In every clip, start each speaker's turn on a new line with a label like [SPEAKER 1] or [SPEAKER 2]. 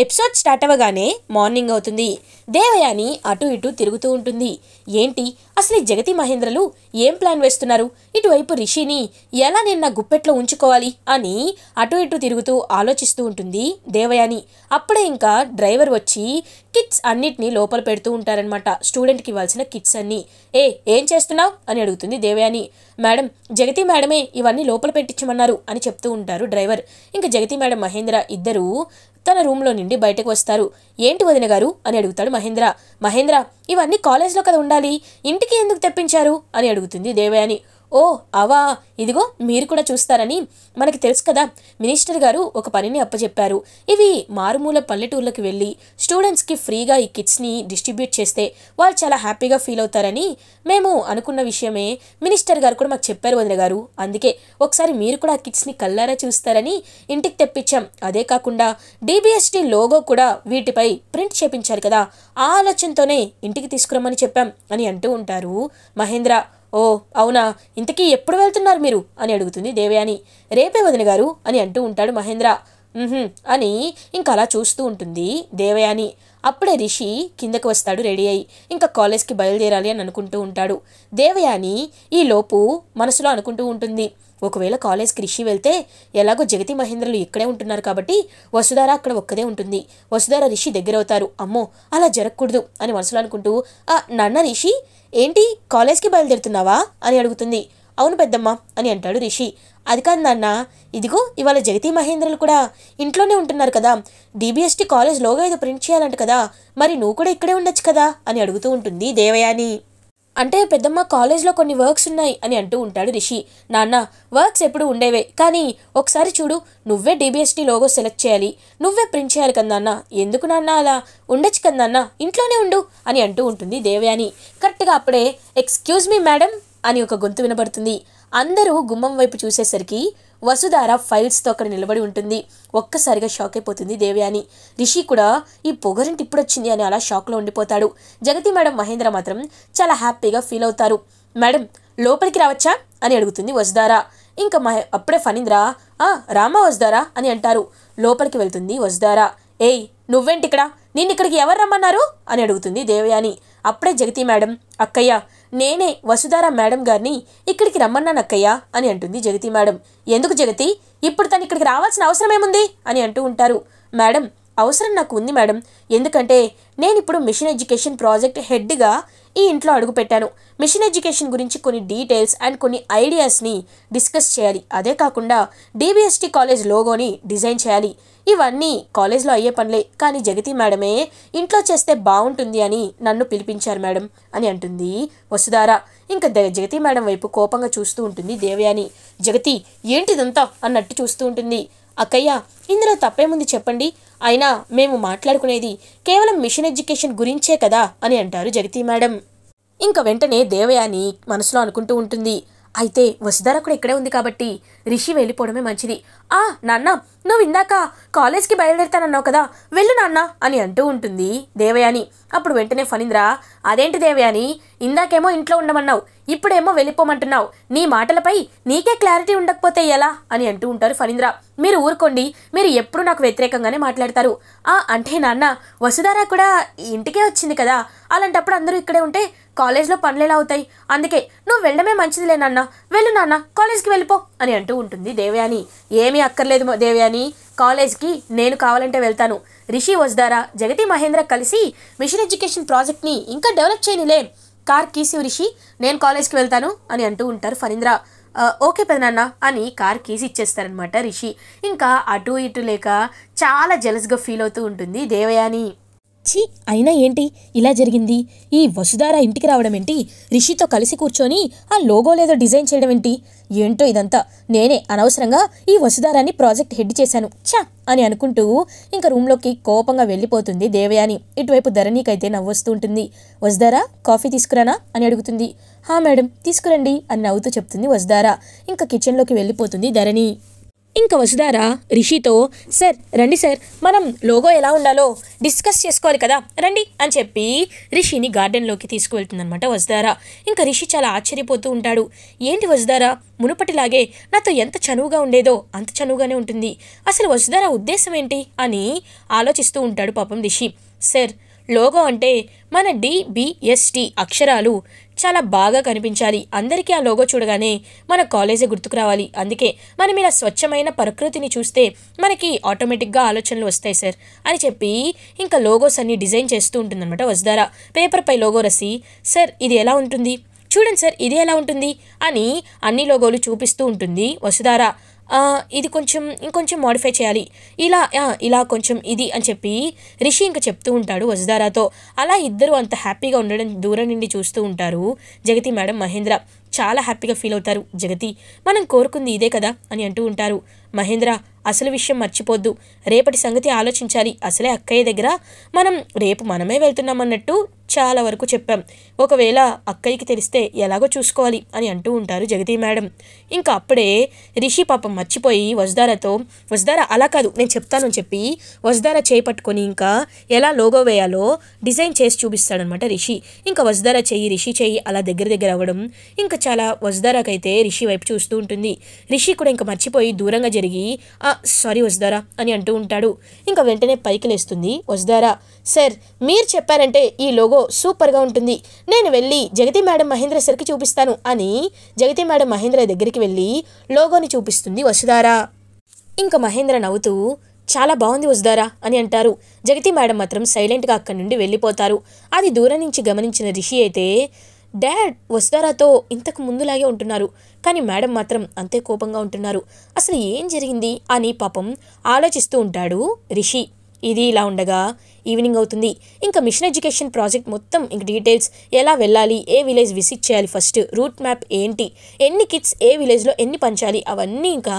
[SPEAKER 1] episode start అవ్వగానే morning అవుతుంది దేవయాని అటు ఇటు తిరుగుతూ ఉంటుంది ఏంటి అసలు జగతి మహేంద్రలు ఏం ప్లాన్ వేస్తున్నారు ఇటువైపు రిషిని ఎలా నేను నా గుప్పెట్లో ఉంచుకోవాలి అని అటు ఇటు తిరుగుతూ ఆలోచిస్తూ ఉంటుంది దేవయాని అప్పుడే ఇంకా డ్రైవర్ వచ్చి కిట్స్ అన్నిటినీ లోపల పెడుతూ ఉంటారనమాట స్టూడెంట్కి ఇవ్వాల్సిన కిట్స్ అన్నీ ఏ ఏం చేస్తున్నావు అని అడుగుతుంది దేవయాని మేడం జగతి మేడమే ఇవన్నీ లోపల పెట్టించమన్నారు అని చెప్తూ ఉంటారు డ్రైవర్ ఇంకా జగతి మేడం మహేంద్ర ఇద్దరు తన రూమ్లో నుండి బయటకు వస్తారు ఏంటి వదిన గారు అని అడుగుతాడు మహేంద్ర మహేంద్ర ఇవన్నీ కాలేజ్లో కదా ఉండాలి ఇంటికి ఎందుకు తెప్పించారు అని అడుగుతుంది దేవయాని ఓ అవా ఇదిగో మీరు కూడా చూస్తారని మనకి తెలుసు కదా మినిస్టర్ గారు ఒక పనిని అప్పచెప్పారు ఇవి మారుమూల పల్లెటూర్లకు వెళ్ళి స్టూడెంట్స్కి ఫ్రీగా ఈ కిట్స్ని డిస్ట్రిబ్యూట్ చేస్తే వాళ్ళు చాలా హ్యాపీగా ఫీల్ అవుతారని మేము అనుకున్న విషయమే మినిస్టర్ గారు కూడా మాకు చెప్పారు వదిన గారు అందుకే ఒకసారి మీరు కూడా ఆ కిట్స్ని కల్లారా చూస్తారని ఇంటికి తెప్పించాం అదే కాకుండా డిబిఎస్టీ లోగో కూడా వీటిపై ప్రింట్ చేపించారు కదా ఆ ఆలోచనతోనే ఇంటికి తీసుకురమ్మని చెప్పాం అని అంటూ ఉంటారు మహేంద్ర ఓ అవునా ఇంతకీ ఎప్పుడు వెళ్తున్నారు మీరు అని అడుగుతుంది దేవయాని రేపే వదిన గారు అని అంటూ ఉంటాడు మహేంద్ర అని ఇంకా అలా చూస్తూ ఉంటుంది దేవయాని అప్పుడే రిషి కిందకు వస్తాడు రెడీ అయ్యి ఇంకా కాలేజ్కి బయలుదేరాలి అని అనుకుంటూ ఉంటాడు దేవయాని ఈలోపు మనసులో అనుకుంటూ ఉంటుంది ఒకవేళ కాలేజ్కి రిషి వెళ్తే ఎలాగో జగతి మహేంద్రలు ఇక్కడే ఉంటున్నారు కాబట్టి వసుధార అక్కడ ఒక్కదే ఉంటుంది వసుధార రిషి దగ్గర అవుతారు అమ్మో అలా జరగకూడదు అని మనసులో అనుకుంటూ ఆ నాన్న రిషి ఏంటి కాలేజ్కి బయలుదేరుతున్నావా అని అడుగుతుంది అవును పెద్దమ్మ అని అంటాడు రిషి అది కాదు నాన్న ఇదిగో ఇవాళ జగతి మహేంద్రలు కూడా ఇంట్లోనే ఉంటున్నారు కదా డీబీఎస్టీ కాలేజ్ లోగా ఏదో ప్రింట్ చేయాలంట కదా మరి నువ్వు కూడా ఇక్కడే ఉండొచ్చు కదా అని అడుగుతూ ఉంటుంది దేవయాని అంటే పెద్దమ్మ కాలేజ్లో కొన్ని వర్క్స్ ఉన్నాయి అని అంటూ ఉంటాడు రిషి నాన్న వర్క్స్ ఎప్పుడు ఉండేవే కానీ ఒకసారి చూడు నువ్వే డిబిఎస్టీ లోగో సెలెక్ట్ చేయాలి నువ్వే ప్రింట్ చేయాలి కదా ఎందుకు నాన్న అలా ఉండొచ్చు కదా ఇంట్లోనే ఉండు అని అంటూ ఉంటుంది దేవయాని కరెక్ట్గా అప్పుడే ఎక్స్క్యూజ్ మీ మేడం అని ఒక గొంతు వినబడుతుంది అందరూ గుమ్మం వైపు చూసేసరికి వసుధార ఫైల్స్తో అక్కడ నిలబడి ఉంటుంది ఒక్కసారిగా షాక్ అయిపోతుంది దేవయాని రిషి కూడా ఈ పొగరింటి ఇప్పుడొచ్చింది అని అలా షాక్లో ఉండిపోతాడు జగతి మేడం మహేంద్ర మాత్రం చాలా హ్యాపీగా ఫీల్ అవుతారు మేడం లోపలికి రావచ్చా అని అడుగుతుంది వసుధార ఇంకా మహే అప్పుడే ఫణీంద్ర రామా వసుధారా అని అంటారు లోపలికి వెళ్తుంది వసుధార ఏయ్ నువ్వేంటి ఇక్కడ నిన్ను ఇక్కడికి ఎవరు రమ్మన్నారు అని అడుగుతుంది దేవయాని అప్పుడే జగతి మేడం అక్కయ్య నేనే వసుధార మేడం గారిని ఇక్కడికి రమ్మన్నానక్కయ్యా అని అంటుంది జగతి మేడం ఎందుకు జగతి ఇప్పుడు తను ఇక్కడికి రావాల్సిన అవసరమేముంది అని అంటూ ఉంటారు మేడం అవసరం నాకు ఉంది మేడం ఎందుకంటే నేను ఇప్పుడు మిషన్ ఎడ్యుకేషన్ ప్రాజెక్ట్ హెడ్గా ఈ ఇంట్లో అడుగుపెట్టాను మిషన్ ఎడ్యుకేషన్ గురించి కొన్ని డీటెయిల్స్ అండ్ కొన్ని ఐడియాస్ని డిస్కస్ చేయాలి అదే కాకుండా డీబీఎస్టీ కాలేజ్ లోగోని డిజైన్ చేయాలి ఇవన్నీ కాలేజ్లో అయ్యే పనులే కానీ జగతి మేడమే ఇంట్లో చేస్తే బాగుంటుంది అని నన్ను పిలిపించారు మేడం అని అంటుంది వసుధార ఇంకా జగతి మేడం వైపు కోపంగా చూస్తూ ఉంటుంది దేవయాని జగతి ఏంటిదంతా అన్నట్టు చూస్తూ ఉంటుంది అక్కయ్య ఇందులో తప్పేముంది చెప్పండి అయినా మేము మాట్లాడుకునేది కేవలం మిషన్ ఎడ్యుకేషన్ గురించే కదా అని అంటారు జగతి మేడం ఇంకా వెంటనే దేవయాని మనసులో అనుకుంటూ ఉంటుంది అయితే వసుధర కూడా ఇక్కడే ఉంది కాబట్టి రిషి వెళ్ళిపోవడమే మంచిది ఆ నాన్న నువ్వు ఇందాక కాలేజ్కి బయలుదేరుతానన్నావు కదా వెళ్ళు నాన్న అని అంటూ ఉంటుంది దేవయాని అప్పుడు వెంటనే ఫణీంద్ర అదేంటి దేవయాని ఇందాకేమో ఇంట్లో ఉండమన్నావు ఇప్పుడేమో వెళ్ళిపోమంటున్నావు నీ మాటలపై నీకే క్లారిటీ ఉండకపోతే ఎలా అని అంటూ ఉంటారు ఫనీంద్ర మీరు ఊరుకోండి మీరు ఎప్పుడు నాకు వ్యతిరేకంగానే మాట్లాడతారు ఆ అంటే నాన్న వసుధార కూడా ఇంటికే వచ్చింది కదా అలాంటప్పుడు అందరూ ఇక్కడే ఉంటే కాలేజ్లో పనులు ఎలా అవుతాయి అందుకే నువ్వు వెళ్ళడమే మంచిదిలే నాన్న వెళ్ళు నాన్న కాలేజ్కి వెళ్ళిపో అని అంటూ ఉంటుంది దేవయాని ఏమీ అక్కర్లేదు దేవయాని కాలేజ్కి నేను కావాలంటే వెళ్తాను రిషి వస్దారా జగతి మహేంద్ర కలిసి మిషన్ ఎడ్యుకేషన్ ప్రాజెక్ట్ని ఇంకా డెవలప్ చేయనిలే కార్ కీసి రిషి నేను కాలేజ్కి వెళ్తాను అని అంటూ ఉంటారు ఫనీంద్ర ఓకే పెదనాన్న అని కార్ కీసి ఇచ్చేస్తారనమాట రిషి ఇంకా అటు ఇటు లేక చాలా జెలస్గా ఫీల్ అవుతూ ఉంటుంది దేవయాని ఛీ అయినా ఏంటి ఇలా జరిగింది ఈ వసుధార ఇంటికి రావడం ఏంటి రిషితో కలిసి కూర్చొని ఆ లోగో లేదో డిజైన్ చేయడం ఏంటి ఏంటో ఇదంతా నేనే అనవసరంగా ఈ వసుధారాన్ని ప్రాజెక్ట్ హెడ్ చేశాను ఛా అని అనుకుంటూ ఇంకా రూమ్లోకి కోపంగా వెళ్ళిపోతుంది దేవయాని ఇటువైపు ధరణీకైతే నవ్వొస్తూ ఉంటుంది వసుధారా కాఫీ తీసుకురానా అని అడుగుతుంది హా మేడం తీసుకురండి అని నవ్వుతూ చెప్తుంది వసుధారా ఇంకా కిచెన్లోకి వెళ్ళిపోతుంది ధరణి ఇంకా వసుదారా రిషితో సార్ రండి సార్ మనం లోగో ఎలా ఉండాలో డిస్కస్ చేసుకోవాలి కదా రండి అని చెప్పి రిషిని గార్డెన్లోకి తీసుకువెళ్తుందనమాట వసుదారా ఇంకా రిషి చాలా ఆశ్చర్యపోతూ ఉంటాడు ఏంటి వసుదారా మునుపటిలాగే నాతో ఎంత చనువుగా ఉండేదో అంత చనువుగానే ఉంటుంది అసలు వసుదారా ఉద్దేశం ఏంటి అని ఆలోచిస్తూ ఉంటాడు పాపం రిషి సార్ లోగో అంటే మన డిబిఎస్టి అక్షరాలు చాలా బాగా కనిపించాలి అందరికీ ఆ లోగో చూడగానే మన కాలేజీ గుర్తుకు రావాలి అందుకే మనం ఇలా స్వచ్ఛమైన ప్రకృతిని చూస్తే మనకి ఆటోమేటిక్గా ఆలోచనలు వస్తాయి సార్ అని చెప్పి ఇంకా లోగోస్ అన్ని డిజైన్ చేస్తూ ఉంటుందన్నమాట వస్తారా పేపర్పై లోగో రసి సార్ ఇది ఎలా ఉంటుంది చూడండి సార్ ఇది ఎలా ఉంటుంది అని అన్ని లోగోలు చూపిస్తూ ఉంటుంది వసుదారా ఇది కొంచెం ఇంకొంచెం మాడిఫై చేయాలి ఇలా ఇలా కొంచెం ఇది అని చెప్పి రిషి ఇంకా చెప్తూ ఉంటాడు వజదారాతో అలా ఇద్దరు అంత హ్యాపీగా ఉండడం దూరం నుండి చూస్తూ ఉంటారు జగతి మేడం మహేంద్ర చాలా హ్యాపీగా ఫీల్ అవుతారు జగతి మనం కోరుకుంది ఇదే కదా అని అంటూ ఉంటారు మహేంద్ర అసలు విషయం మర్చిపోద్దు రేపటి సంగతి ఆలోచించాలి అసలే అక్కయ్య దగ్గర మనం రేపు మనమే వెళ్తున్నామన్నట్టు చాలా వరకు చెప్పాం ఒకవేళ అక్కయ్యకి తెలిస్తే ఎలాగో చూసుకోవాలి అని అంటూ ఉంటారు జగతి మేడం ఇంకా అప్పుడే రిషి పాపం మర్చిపోయి వజదారతో వజదార అలా కాదు నేను చెప్తానని చెప్పి చేయి చేపట్టుకొని ఇంకా ఎలా లోగో వేయాలో డిజైన్ చేసి చూపిస్తాడనమాట రిషి ఇంకా వజదార చెయ్యి రిషి చెయ్యి అలా దగ్గర దగ్గర అవ్వడం ఇంకా చాలా అయితే రిషి వైపు చూస్తూ ఉంటుంది రిషి కూడా ఇంకా మర్చిపోయి దూరంగా జరిగి ఆ సారీ వజ్దారా అని అంటూ ఉంటాడు ఇంకా వెంటనే పైకి లేస్తుంది వజ్దారా సార్ మీరు చెప్పారంటే ఈ లోగో సూపర్గా ఉంటుంది నేను వెళ్ళి జగతి మేడం మహేంద్ర సరికి చూపిస్తాను అని జగతి మేడం మహేంద్ర దగ్గరికి వెళ్ళి లోగోని చూపిస్తుంది వసుధారా ఇంకా మహేంద్ర నవ్వుతూ చాలా బాగుంది వసుధారా అని అంటారు జగతి మేడం మాత్రం సైలెంట్గా అక్కడి నుండి వెళ్ళిపోతారు అది దూరం నుంచి గమనించిన రిషి అయితే డాడ్ వసుధారాతో ఇంతకు ముందులాగే ఉంటున్నారు కానీ మేడం మాత్రం అంతే కోపంగా ఉంటున్నారు అసలు ఏం జరిగింది అని పాపం ఆలోచిస్తూ ఉంటాడు రిషి ఇది ఇలా ఉండగా ఈవినింగ్ అవుతుంది ఇంకా మిషన్ ఎడ్యుకేషన్ ప్రాజెక్ట్ మొత్తం ఇంక డీటెయిల్స్ ఎలా వెళ్ళాలి ఏ విలేజ్ విజిట్ చేయాలి ఫస్ట్ రూట్ మ్యాప్ ఏంటి ఎన్ని కిడ్స్ ఏ విలేజ్లో ఎన్ని పంచాలి అవన్నీ ఇంకా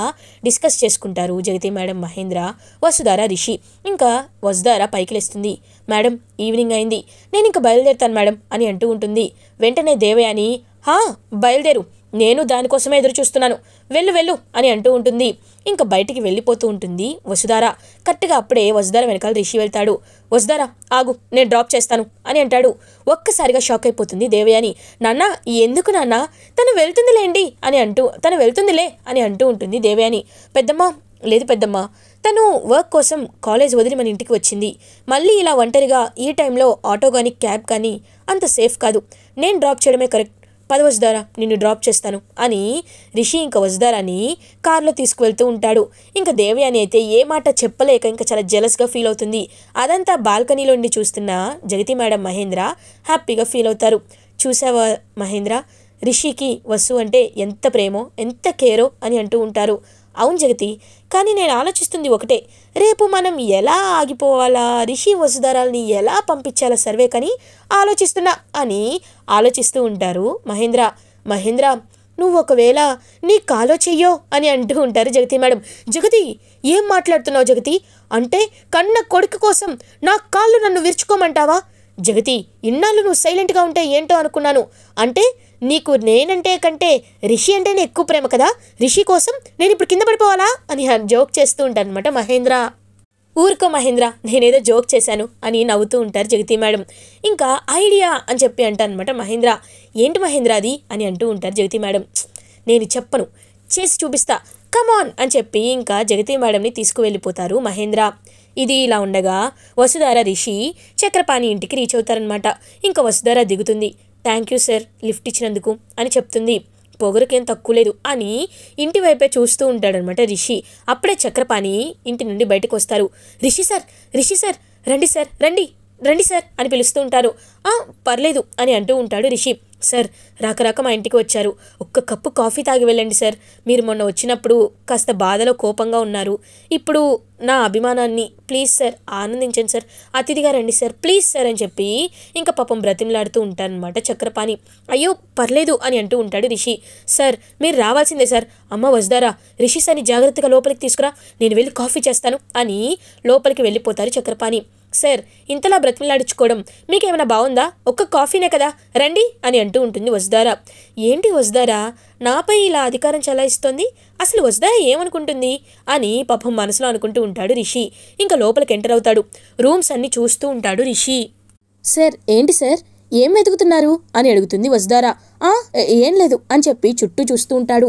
[SPEAKER 1] డిస్కస్ చేసుకుంటారు జగతే మేడం మహేంద్ర వసుధార రిషి ఇంకా వసుధార పైకి లేస్తుంది మేడం ఈవినింగ్ అయింది నేను ఇంకా బయలుదేరుతాను మేడం అని అంటూ ఉంటుంది వెంటనే దేవయాని హా బయలుదేరు నేను దానికోసమే ఎదురుచూస్తున్నాను వెళ్ళు వెళ్ళు అని అంటూ ఉంటుంది ఇంకా బయటికి వెళ్ళిపోతూ ఉంటుంది వసుధార కరెక్ట్గా అప్పుడే వసుధార వెనకాల రిషి వెళ్తాడు వసుధార ఆగు నేను డ్రాప్ చేస్తాను అని అంటాడు ఒక్కసారిగా షాక్ అయిపోతుంది దేవయాని నాన్న ఎందుకు నాన్న తను వెళ్తుందిలేండి అని అంటూ తను వెళ్తుందిలే అని అంటూ ఉంటుంది దేవయాని పెద్దమ్మ లేదు పెద్దమ్మ తను వర్క్ కోసం కాలేజ్ వదిలి మన ఇంటికి వచ్చింది మళ్ళీ ఇలా ఒంటరిగా ఈ టైంలో ఆటో కానీ క్యాబ్ కానీ అంత సేఫ్ కాదు నేను డ్రాప్ చేయడమే కరెక్ట్ పద వసుధార నిన్ను డ్రాప్ చేస్తాను అని రిషి ఇంకా వసుధారాని కారులో తీసుకువెళ్తూ ఉంటాడు ఇంకా దేవయాని అయితే ఏ మాట చెప్పలేక ఇంకా చాలా జెలస్గా ఫీల్ అవుతుంది అదంతా బాల్కనీలో నుండి చూస్తున్న జగతి మేడం మహేంద్ర హ్యాపీగా ఫీల్ అవుతారు చూసావా మహేంద్ర రిషికి వసు అంటే ఎంత ప్రేమో ఎంత కేరో అని అంటూ ఉంటారు అవును జగతి కానీ నేను ఆలోచిస్తుంది ఒకటే రేపు మనం ఎలా ఆగిపోవాలా రిషి వసుధరాల్ని ఎలా పంపించాలా సర్వే కని ఆలోచిస్తున్నా అని ఆలోచిస్తూ ఉంటారు మహేంద్ర మహేంద్ర నువ్వు ఒకవేళ నీ కాలో చెయ్యో అని అంటూ ఉంటారు జగతి మేడం జగతి ఏం మాట్లాడుతున్నావు జగతి అంటే కన్న కొడుకు కోసం నా కాళ్ళు నన్ను విరుచుకోమంటావా జగతి ఇన్నాళ్ళు నువ్వు సైలెంట్గా ఉంటే ఏంటో అనుకున్నాను అంటే నీకు నేనంటే కంటే రిషి అంటేనే ఎక్కువ ప్రేమ కదా రిషి కోసం నేను ఇప్పుడు కింద పడిపోవాలా అని జోక్ చేస్తూ ఉంటాను అనమాట మహేంద్ర ఊరుకో మహేంద్ర నేనేదో జోక్ చేశాను అని నవ్వుతూ ఉంటారు జగతి మేడం ఇంకా ఐడియా అని చెప్పి అంటానమాట మహేంద్ర ఏంటి మహేంద్ర అది అని అంటూ ఉంటారు జగతి మేడం నేను చెప్పను చేసి చూపిస్తా కమాన్ అని చెప్పి ఇంకా జగతి మేడంని తీసుకువెళ్ళిపోతారు మహేంద్ర ఇది ఇలా ఉండగా వసుధార రిషి చక్రపాణి ఇంటికి రీచ్ అవుతారనమాట ఇంకా వసుధార దిగుతుంది థ్యాంక్ యూ సార్ లిఫ్ట్ ఇచ్చినందుకు అని చెప్తుంది పొగరుకేం తక్కువ లేదు అని ఇంటి వైపే చూస్తూ ఉంటాడనమాట రిషి అప్పుడే చక్రపాణి ఇంటి నుండి బయటకు వస్తారు రిషి సార్ రిషి సార్ రండి సార్ రండి రండి సార్ అని పిలుస్తూ ఉంటారు పర్లేదు అని అంటూ ఉంటాడు రిషి సార్ రాకరాక మా ఇంటికి వచ్చారు ఒక్క కప్పు కాఫీ తాగి వెళ్ళండి సార్ మీరు మొన్న వచ్చినప్పుడు కాస్త బాధలో కోపంగా ఉన్నారు ఇప్పుడు నా అభిమానాన్ని ప్లీజ్ సార్ ఆనందించండి సార్ అతిథిగా రండి సార్ ప్లీజ్ సార్ అని చెప్పి ఇంకా పాపం బ్రతిమలాడుతూ ఉంటారనమాట చక్రపాణి అయ్యో పర్లేదు అని అంటూ ఉంటాడు రిషి సార్ మీరు రావాల్సిందే సార్ అమ్మ వస్తారా రిషి సార్ని జాగ్రత్తగా లోపలికి తీసుకురా నేను వెళ్ళి కాఫీ చేస్తాను అని లోపలికి వెళ్ళిపోతారు చక్రపాణి సార్ ఇంతలా బ్రతిమలాడించుకోవడం మీకేమైనా బాగుందా ఒక్క కాఫీనే కదా రండి అని అంటూ ఉంటుంది వసుదారా ఏంటి వజదారా నాపై ఇలా అధికారం చలాయిస్తోంది అసలు వసుదారా ఏమనుకుంటుంది అని పాపం మనసులో అనుకుంటూ ఉంటాడు రిషి ఇంకా లోపలికి ఎంటర్ అవుతాడు రూమ్స్ అన్నీ చూస్తూ ఉంటాడు రిషి సార్ ఏంటి సార్ ఏం వెతుకుతున్నారు అని అడుగుతుంది వసుధారా ఆ ఏం లేదు అని చెప్పి చుట్టూ చూస్తూ ఉంటాడు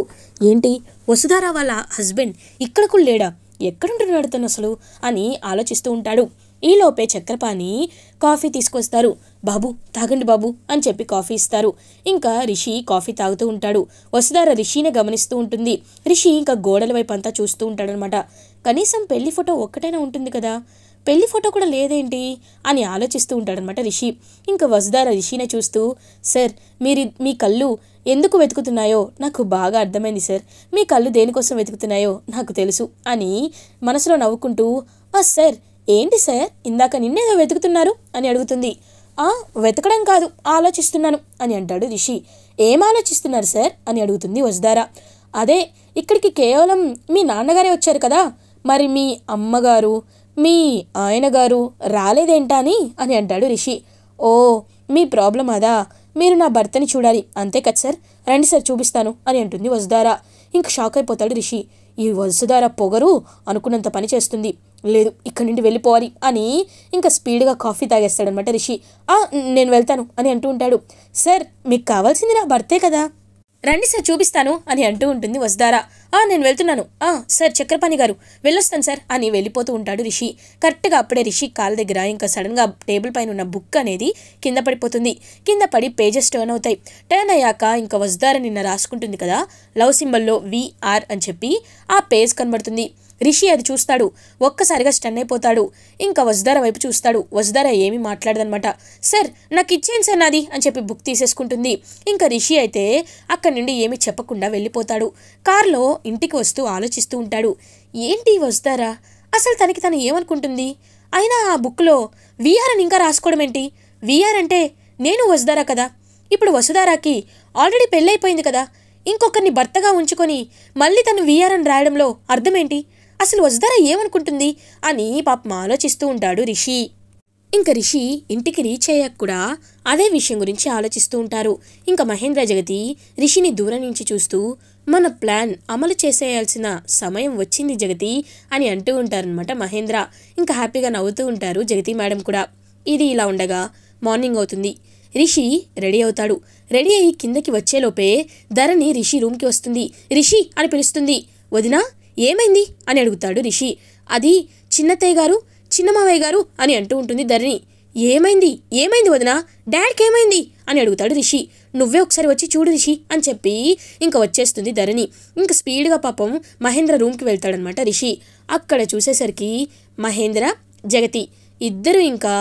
[SPEAKER 1] ఏంటి వసుధారా వాళ్ళ హస్బెండ్ ఇక్కడ కూడా లేడా ఎక్కడుంటున్నాడు తను అసలు అని ఆలోచిస్తూ ఉంటాడు ఈలోపే చక్రపాణి కాఫీ తీసుకొస్తారు బాబు తాగండి బాబు అని చెప్పి కాఫీ ఇస్తారు ఇంకా రిషి కాఫీ తాగుతూ ఉంటాడు వసుధార రిషిని గమనిస్తూ ఉంటుంది రిషి ఇంకా గోడల వైపు అంతా చూస్తూ ఉంటాడనమాట కనీసం పెళ్లి ఫోటో ఒక్కటైనా ఉంటుంది కదా పెళ్లి ఫోటో కూడా లేదేంటి అని ఆలోచిస్తూ ఉంటాడనమాట రిషి ఇంకా వసుధార రిషినే చూస్తూ సార్ మీరు మీ కళ్ళు ఎందుకు వెతుకుతున్నాయో నాకు బాగా అర్థమైంది సార్ మీ కళ్ళు దేనికోసం వెతుకుతున్నాయో నాకు తెలుసు అని మనసులో నవ్వుకుంటూ సార్ ఏంటి సార్ ఇందాక నిన్నేదో వెతుకుతున్నారు అని అడుగుతుంది ఆ వెతకడం కాదు ఆలోచిస్తున్నాను అని అంటాడు రిషి ఏం ఆలోచిస్తున్నారు సార్ అని అడుగుతుంది వజదారా అదే ఇక్కడికి కేవలం మీ నాన్నగారే వచ్చారు కదా మరి మీ అమ్మగారు మీ ఆయన గారు రాలేదేంటా అని అని అంటాడు రిషి ఓ మీ ప్రాబ్లం అదా మీరు నా భర్తని చూడాలి అంతే కదా సార్ రండి సార్ చూపిస్తాను అని అంటుంది వజదారా ఇంక షాక్ అయిపోతాడు రిషి ఈ వరుసదార పొగరు అనుకున్నంత పని చేస్తుంది లేదు ఇక్కడి నుండి వెళ్ళిపోవాలి అని ఇంకా స్పీడ్గా కాఫీ తాగేస్తాడనమాట రిషి నేను వెళ్తాను అని అంటూ ఉంటాడు సార్ మీకు కావాల్సింది నా భర్తే కదా రండి సార్ చూపిస్తాను అని అంటూ ఉంటుంది వసుధారా ఆ నేను వెళ్తున్నాను ఆ సార్ చక్రపాణి గారు వెళ్ళొస్తాను సార్ అని వెళ్ళిపోతూ ఉంటాడు రిషి కరెక్ట్గా అప్పుడే రిషి కాళ్ళ దగ్గర ఇంకా సడన్గా టేబుల్ పైన ఉన్న బుక్ అనేది కింద పడిపోతుంది కింద పడి పేజెస్ టర్న్ అవుతాయి టర్న్ అయ్యాక ఇంకా వసుధార నిన్న రాసుకుంటుంది కదా లవ్ సింబల్లో విఆర్ అని చెప్పి ఆ పేజ్ కనబడుతుంది రిషి అది చూస్తాడు ఒక్కసారిగా స్టన్ అయిపోతాడు ఇంకా వజ్దార వైపు చూస్తాడు వజ్దార ఏమి మాట్లాడదనమాట సార్ నాకు ఇచ్చేయండి సార్ నాది అని చెప్పి బుక్ తీసేసుకుంటుంది ఇంకా రిషి అయితే అక్కడి నుండి ఏమి చెప్పకుండా వెళ్ళిపోతాడు కారులో ఇంటికి వస్తూ ఆలోచిస్తూ ఉంటాడు ఏంటి వజ్దారా అసలు తనకి తను ఏమనుకుంటుంది అయినా ఆ బుక్లో విఆర్ అని ఇంకా రాసుకోవడం ఏంటి విఆర్ అంటే నేను వసుదారా కదా ఇప్పుడు వసుదారాకి ఆల్రెడీ పెళ్ళైపోయింది కదా ఇంకొకరిని భర్తగా ఉంచుకొని మళ్ళీ తను అని రాయడంలో అర్థమేంటి అసలు వసుధార ఏమనుకుంటుంది అని పాపం ఆలోచిస్తూ ఉంటాడు రిషి ఇంకా రిషి ఇంటికి రీచ్ అయ్యాక కూడా అదే విషయం గురించి ఆలోచిస్తూ ఉంటారు ఇంకా మహేంద్ర జగతి రిషిని దూరం నుంచి చూస్తూ మన ప్లాన్ అమలు చేసేయాల్సిన సమయం వచ్చింది జగతి అని అంటూ ఉంటారనమాట మహేంద్ర ఇంకా హ్యాపీగా నవ్వుతూ ఉంటారు జగతి మేడం కూడా ఇది ఇలా ఉండగా మార్నింగ్ అవుతుంది రిషి రెడీ అవుతాడు రెడీ అయ్యి కిందకి వచ్చేలోపే ధరణి రిషి రూమ్కి వస్తుంది రిషి అని పిలుస్తుంది వదినా ఏమైంది అని అడుగుతాడు రిషి అది చిన్నత్తయ్య గారు చిన్న మావయ్య గారు అని అంటూ ఉంటుంది ధరణి ఏమైంది ఏమైంది వదిన డాడీకి ఏమైంది అని అడుగుతాడు రిషి నువ్వే ఒకసారి వచ్చి చూడు రిషి అని చెప్పి ఇంకా వచ్చేస్తుంది ధరణి ఇంకా స్పీడ్గా పాపం మహేంద్ర రూమ్కి వెళ్తాడనమాట రిషి అక్కడ చూసేసరికి మహేంద్ర జగతి ఇద్దరు ఇంకా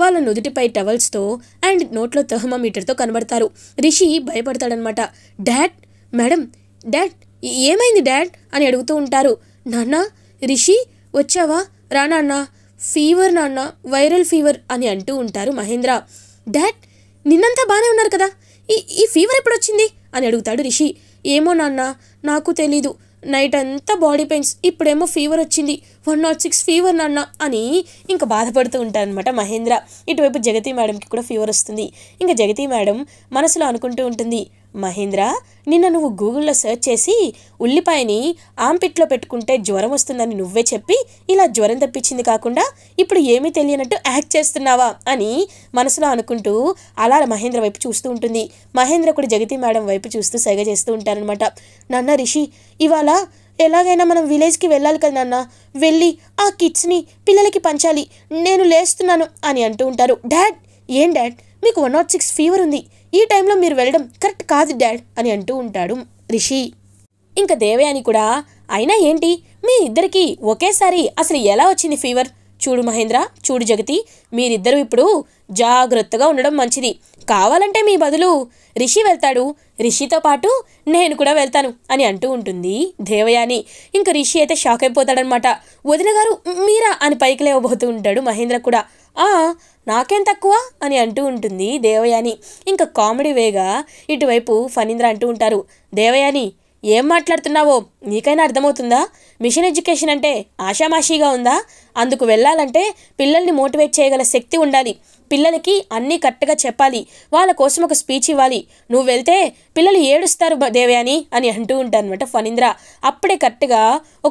[SPEAKER 1] వాళ్ళ నుదుటిపై టవల్స్తో అండ్ నోట్లో థర్మోమీటర్తో కనబడతారు రిషి భయపడతాడనమాట డాడ్ మేడం డాడ్ ఏమైంది డాడ్ అని అడుగుతూ ఉంటారు నాన్న రిషి వచ్చావా రా నాన్న ఫీవర్ నాన్న వైరల్ ఫీవర్ అని అంటూ ఉంటారు మహేంద్ర డాడ్ నిన్నంతా బాగానే ఉన్నారు కదా ఈ ఈ ఫీవర్ ఎప్పుడు వచ్చింది అని అడుగుతాడు రిషి ఏమో నాన్న నాకు తెలీదు నైట్ అంతా బాడీ పెయిన్స్ ఇప్పుడేమో ఫీవర్ వచ్చింది వన్ నాట్ సిక్స్ ఫీవర్ నాన్న అని ఇంకా బాధపడుతూ ఉంటారనమాట మహేంద్ర ఇటువైపు జగతి మేడంకి కూడా ఫీవర్ వస్తుంది ఇంకా జగతి మేడం మనసులో అనుకుంటూ ఉంటుంది మహేంద్ర నిన్న నువ్వు గూగుల్లో సెర్చ్ చేసి ఉల్లిపాయని ఆంపిట్లో పెట్టుకుంటే జ్వరం వస్తుందని నువ్వే చెప్పి ఇలా జ్వరం తప్పించింది కాకుండా ఇప్పుడు ఏమీ తెలియనట్టు యాక్ట్ చేస్తున్నావా అని మనసులో అనుకుంటూ అలా మహేంద్ర వైపు చూస్తూ ఉంటుంది మహేంద్ర కూడా జగతి మేడం వైపు చూస్తూ సెగ చేస్తూ ఉంటారనమాట నాన్న రిషి ఇవాళ ఎలాగైనా మనం విలేజ్కి వెళ్ళాలి కదా నాన్న వెళ్ళి ఆ కిడ్స్ని పిల్లలకి పంచాలి నేను లేస్తున్నాను అని అంటూ ఉంటారు డాడ్ ఏం డాడ్ మీకు వన్ నాట్ సిక్స్ ఫీవర్ ఉంది ఈ టైంలో మీరు వెళ్ళడం కరెక్ట్ కాదు డాడ్ అని అంటూ ఉంటాడు రిషి ఇంకా దేవయాని కూడా అయినా ఏంటి మీ ఇద్దరికి ఒకేసారి అసలు ఎలా వచ్చింది ఫీవర్ చూడు మహేంద్ర చూడు జగతి మీరిద్దరూ ఇప్పుడు జాగ్రత్తగా ఉండడం మంచిది కావాలంటే మీ బదులు రిషి వెళ్తాడు రిషితో పాటు నేను కూడా వెళ్తాను అని అంటూ ఉంటుంది దేవయాని ఇంకా రిషి అయితే షాక్ అయిపోతాడనమాట వదిన గారు మీరా అని పైకి లేవబోతూ ఉంటాడు మహేంద్ర కూడా నాకేం తక్కువ అని అంటూ ఉంటుంది దేవయాని ఇంకా కామెడీ వేగా ఇటువైపు ఫణీంద్ర అంటూ ఉంటారు దేవయాని ఏం మాట్లాడుతున్నావో నీకైనా అర్థమవుతుందా మిషన్ ఎడ్యుకేషన్ అంటే ఆషామాషీగా ఉందా అందుకు వెళ్ళాలంటే పిల్లల్ని మోటివేట్ చేయగల శక్తి ఉండాలి పిల్లలకి అన్నీ కరెక్ట్గా చెప్పాలి వాళ్ళ కోసం ఒక స్పీచ్ ఇవ్వాలి నువ్వు వెళ్తే పిల్లలు ఏడుస్తారు దేవయాని అని అంటూ ఉంటారు అనమాట ఫణీంద్ర అప్పుడే కరెక్ట్గా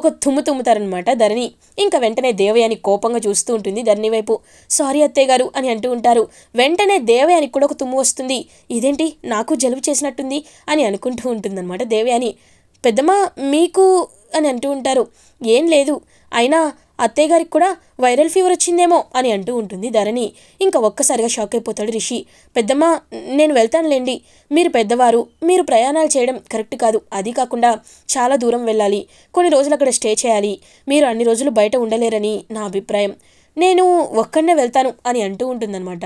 [SPEAKER 1] ఒక తుమ్ము తుమ్ముతారనమాట ధరణి ఇంకా వెంటనే దేవయాని కోపంగా చూస్తూ ఉంటుంది ధరణి వైపు సారీ అత్తయ్య గారు అని అంటూ ఉంటారు వెంటనే దేవయానికి కూడా ఒక తుమ్ము వస్తుంది ఇదేంటి నాకు జలుబు చేసినట్టుంది అని అనుకుంటూ ఉంటుందన్నమాట దేవయాని పెద్దమ్మ మీకు అని అంటూ ఉంటారు ఏం లేదు అయినా అత్తయ్య గారికి కూడా వైరల్ ఫీవర్ వచ్చిందేమో అని అంటూ ఉంటుంది ధరణి ఇంకా ఒక్కసారిగా షాక్ అయిపోతాడు రిషి పెద్దమ్మ నేను వెళ్తానులేండి మీరు పెద్దవారు మీరు ప్రయాణాలు చేయడం కరెక్ట్ కాదు అది కాకుండా చాలా దూరం వెళ్ళాలి కొన్ని రోజులు అక్కడ స్టే చేయాలి మీరు అన్ని రోజులు బయట ఉండలేరని నా అభిప్రాయం నేను ఒక్కడనే వెళ్తాను అని అంటూ ఉంటుందన్నమాట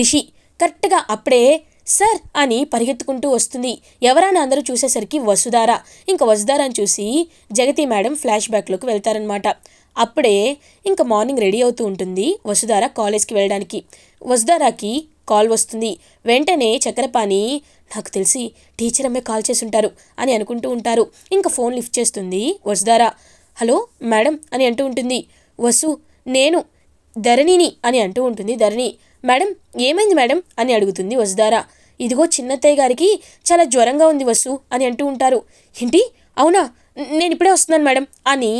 [SPEAKER 1] రిషి కరెక్ట్గా అప్పుడే సార్ అని పరిగెత్తుకుంటూ వస్తుంది ఎవరైనా అందరూ చూసేసరికి వసుధారా ఇంకా వసుధారాని చూసి జగతి మేడం ఫ్లాష్ బ్యాక్లోకి వెళ్తారనమాట అప్పుడే ఇంకా మార్నింగ్ రెడీ అవుతూ ఉంటుంది వసుధార కాలేజ్కి వెళ్ళడానికి వసుధారాకి కాల్ వస్తుంది వెంటనే చక్రపాణి నాకు తెలిసి టీచర్ అమ్మే కాల్ చేసి ఉంటారు అని అనుకుంటూ ఉంటారు ఇంకా ఫోన్ లిఫ్ట్ చేస్తుంది వసుధార హలో మేడం అని అంటూ ఉంటుంది వసు నేను ధరణిని అని అంటూ ఉంటుంది ధరణి మేడం ఏమైంది మేడం అని అడుగుతుంది వసుధారా ఇదిగో చిన్నత్తయ్య గారికి చాలా జ్వరంగా ఉంది వసు అని అంటూ ఉంటారు ఏంటి అవునా నేను ఇప్పుడే వస్తున్నాను మేడం అని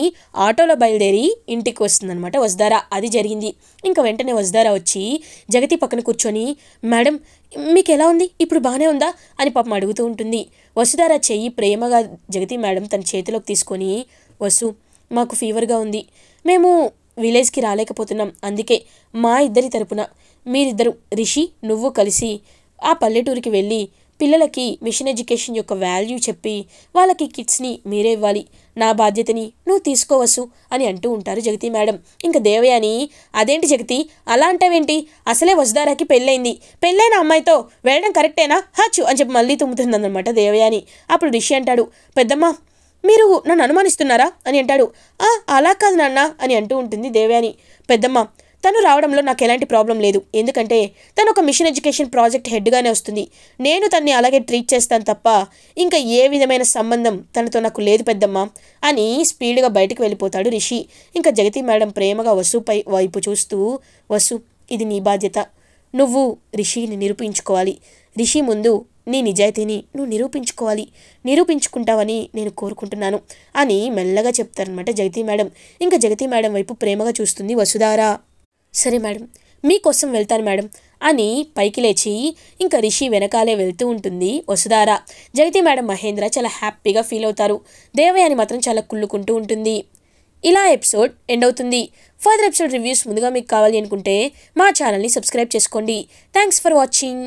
[SPEAKER 1] ఆటోలో బయలుదేరి ఇంటికి వస్తుందనమాట వసుధారా అది జరిగింది ఇంకా వెంటనే వసుధారా వచ్చి జగతి పక్కన కూర్చొని మేడం మీకు ఎలా ఉంది ఇప్పుడు బాగానే ఉందా అని పాపం అడుగుతూ ఉంటుంది వసుధారా చెయ్యి ప్రేమగా జగతి మేడం తన చేతిలోకి తీసుకొని వసు మాకు ఫీవర్గా ఉంది మేము విలేజ్కి రాలేకపోతున్నాం అందుకే మా ఇద్దరి తరపున మీరిద్దరు రిషి నువ్వు కలిసి ఆ పల్లెటూరికి వెళ్ళి పిల్లలకి మిషన్ ఎడ్యుకేషన్ యొక్క వాల్యూ చెప్పి వాళ్ళకి కిడ్స్ని మీరే ఇవ్వాలి నా బాధ్యతని నువ్వు తీసుకోవచ్చు అని అంటూ ఉంటారు జగతి మేడం ఇంకా దేవయాని అదేంటి జగతి అలా అంటావేంటి అసలే వసుదారాకి పెళ్ళైంది పెళ్ళైన అమ్మాయితో వెళ్ళడం కరెక్టేనా హచ్చు అని చెప్పి మళ్ళీ తుమ్ముతుందన్నమాట దేవయాని అప్పుడు రిషి అంటాడు పెద్దమ్మ మీరు నన్ను అనుమానిస్తున్నారా అని అంటాడు ఆ అలా కాదు నాన్న అని అంటూ ఉంటుంది దేవ్యాని పెద్దమ్మ తను రావడంలో నాకు ఎలాంటి ప్రాబ్లం లేదు ఎందుకంటే తను ఒక మిషన్ ఎడ్యుకేషన్ ప్రాజెక్ట్ హెడ్గానే వస్తుంది నేను తన్ని అలాగే ట్రీట్ చేస్తాను తప్ప ఇంకా ఏ విధమైన సంబంధం తనతో నాకు లేదు పెద్దమ్మ అని స్పీడ్గా బయటకు వెళ్ళిపోతాడు రిషి ఇంకా జగతి మేడం ప్రేమగా వసుపై వైపు చూస్తూ వసు ఇది నీ బాధ్యత నువ్వు రిషిని నిరూపించుకోవాలి రిషి ముందు నీ నిజాయితీని నువ్వు నిరూపించుకోవాలి నిరూపించుకుంటావని నేను కోరుకుంటున్నాను అని మెల్లగా చెప్తారనమాట జగతి మేడం ఇంకా జగతి మేడం వైపు ప్రేమగా చూస్తుంది వసుధారా సరే మేడం మీకోసం వెళ్తాను మేడం అని పైకి లేచి ఇంకా రిషి వెనకాలే వెళ్తూ ఉంటుంది వసుధారా జగతి మేడం మహేంద్ర చాలా హ్యాపీగా ఫీల్ అవుతారు దేవయాని మాత్రం చాలా కుళ్ళుకుంటూ ఉంటుంది ఇలా ఎపిసోడ్ ఎండ్ అవుతుంది ఫర్దర్ ఎపిసోడ్ రివ్యూస్ ముందుగా మీకు కావాలి అనుకుంటే మా ఛానల్ని సబ్స్క్రైబ్ చేసుకోండి థ్యాంక్స్ ఫర్ వాచింగ్